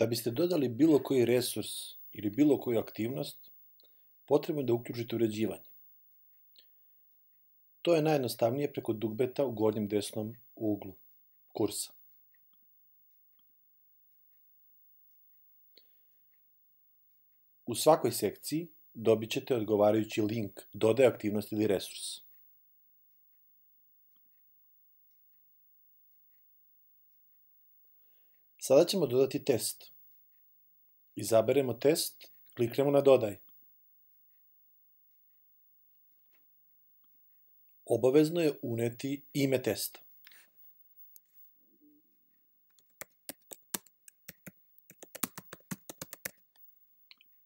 Da biste dodali bilo koji resurs ili bilo koju aktivnost, potrebno je da uključite uređivanje. To je najjednostavnije preko dugbeta u gornjem desnom uglu kursa. U svakoj sekciji dobit ćete odgovarajući link Dodaj aktivnost ili resursa. Sada ćemo dodati test. Izaberemo test, kliknemo na dodaj. Obavezno je uneti ime testa.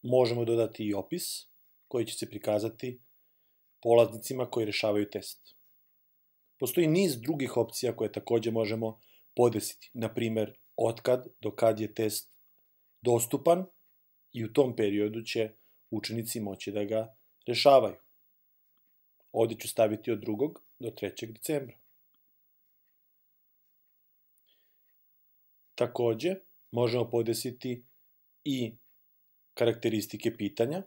Možemo dodati i opis koji će se prikazati polaznicima koji rešavaju test. Postoji niz drugih opcija koje takođe možemo podesiti, na primer otkad do kad je test dostupan i u tom periodu će učenici moći da ga rešavaju. Ovde ću staviti od 2. do 3. decembra. Takođe, možemo podesiti i karakteristike pitanja,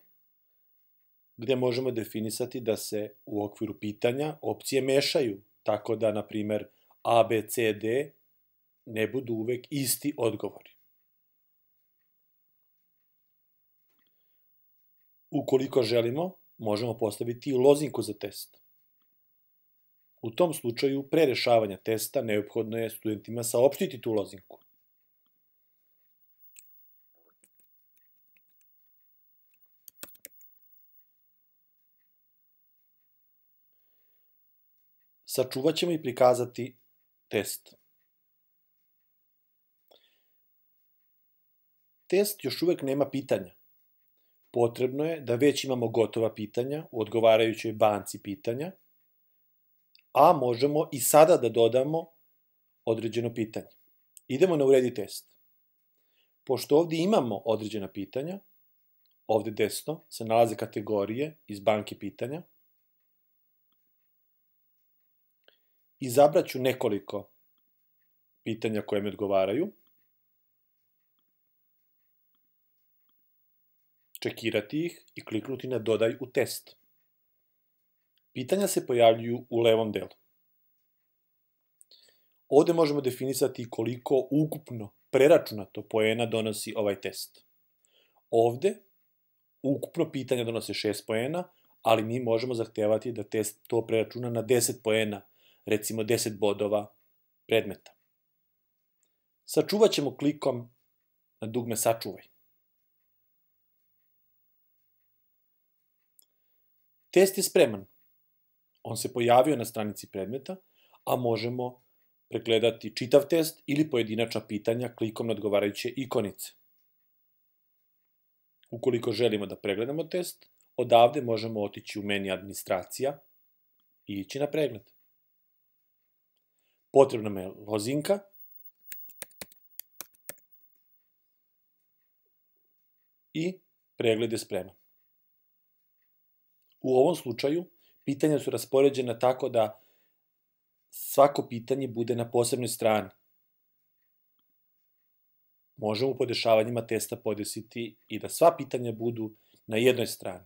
gde možemo definisati da se u okviru pitanja opcije mešaju, tako da, na primer, A, B, C, D ne budu uvek isti odgovori. Ukoliko želimo, možemo postaviti i lozinku za test. U tom slučaju, pre rešavanja testa, neophodno je studentima saopštiti tu lozinku. Sačuvat ćemo i prikazati test. test još uvek nema pitanja. Potrebno je da već imamo gotova pitanja u odgovarajućoj banci pitanja, a možemo i sada da dodamo određeno pitanje. Idemo na uredi test. Pošto ovde imamo određena pitanja, ovde desno se nalaze kategorije iz banke pitanja, izabraću nekoliko pitanja koje mi odgovaraju, čekirati ih i kliknuti na Dodaj u test. Pitanja se pojavljuju u levom delu. Ovde možemo definisati koliko ukupno preračunato poena donosi ovaj test. Ovde ukupno pitanja donose 6 poena, ali mi možemo zahtevati da test to preračuna na 10 poena, recimo 10 bodova predmeta. Sačuvat ćemo klikom na dugme Sačuvaj. Test je spreman. On se pojavio na stranici predmeta, a možemo pregledati čitav test ili pojedinačna pitanja klikom na odgovarajuće ikonice. Ukoliko želimo da pregledamo test, odavde možemo otići u meni administracija i ići na pregled. Potrebna me lozinka. I pregled je spreman. U ovom slučaju, pitanja su raspoređena tako da svako pitanje bude na posebnoj strani. Možemo u podešavanjima testa podesiti i da sva pitanja budu na jednoj strani.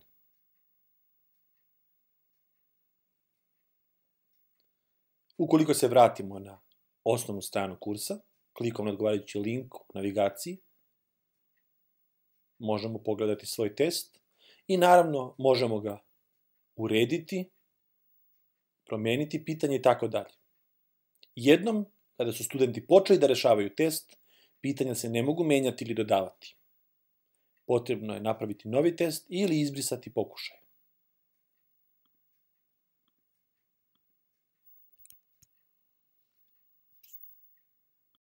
Ukoliko se vratimo na osnovnu stranu kursa, klikom na odgovarajući link u navigaciji, možemo pogledati svoj test i naravno možemo ga urediti, promeniti pitanje i tako dalje. Jednom, kada su studenti počeli da rešavaju test, pitanja se ne mogu menjati ili dodavati. Potrebno je napraviti novi test ili izbrisati pokušaj.